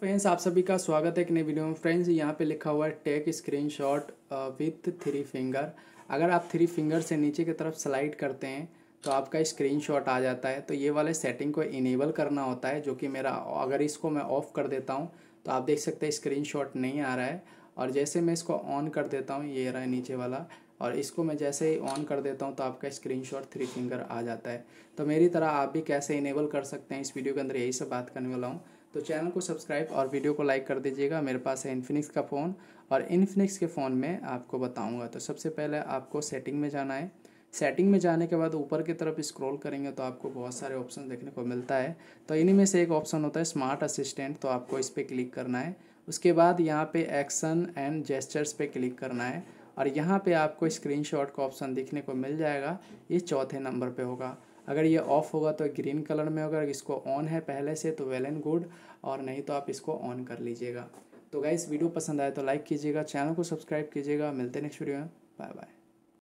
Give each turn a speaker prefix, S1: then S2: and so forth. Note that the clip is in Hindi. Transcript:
S1: फ्रेंड्स आप सभी का स्वागत है एक नई वीडियो में फ्रेंड्स यहाँ पे लिखा हुआ है take screenshot with three finger अगर आप थ्री फिंगर से नीचे की तरफ स्लाइड करते हैं तो आपका स्क्रीनशॉट आ जाता है तो ये वाले सेटिंग को इनेबल करना होता है जो कि मेरा अगर इसको मैं ऑफ़ कर देता हूँ तो आप देख सकते हैं शॉट नहीं आ रहा है और जैसे मैं इसको ऑन कर देता हूँ ये रहा है नीचे वाला और इसको मैं जैसे ही ऑन कर देता हूँ तो आपका स्क्रीनशॉट थ्री फिंगर आ जाता है तो मेरी तरह आप भी कैसे इनेबल कर सकते हैं इस वीडियो के अंदर यही सब बात करने वाला हूँ तो चैनल को सब्सक्राइब और वीडियो को लाइक कर दीजिएगा मेरे पास है इन्फिनिक्स का फ़ोन और इन्फिनिक्स के फ़ोन में आपको बताऊंगा तो सबसे पहले आपको सेटिंग में जाना है सेटिंग में जाने के बाद ऊपर की तरफ स्क्रॉल करेंगे तो आपको बहुत सारे ऑप्शन देखने को मिलता है तो इन्हीं में से एक ऑप्शन होता है स्मार्ट असिस्टेंट तो आपको इस पर क्लिक करना है उसके बाद यहाँ पे एक्शन एंड जेस्चर्स पर क्लिक करना है और यहाँ पर आपको स्क्रीन का ऑप्शन देखने को मिल जाएगा ये चौथे नंबर पर होगा अगर ये ऑफ होगा तो ग्रीन कलर में होगा इसको ऑन है पहले से तो वेल एंड गुड और नहीं तो आप इसको ऑन कर लीजिएगा तो गाइस वीडियो पसंद आए तो लाइक कीजिएगा चैनल को सब्सक्राइब कीजिएगा मिलते हैं नेक्स्ट
S2: वीडियो में बाय बाय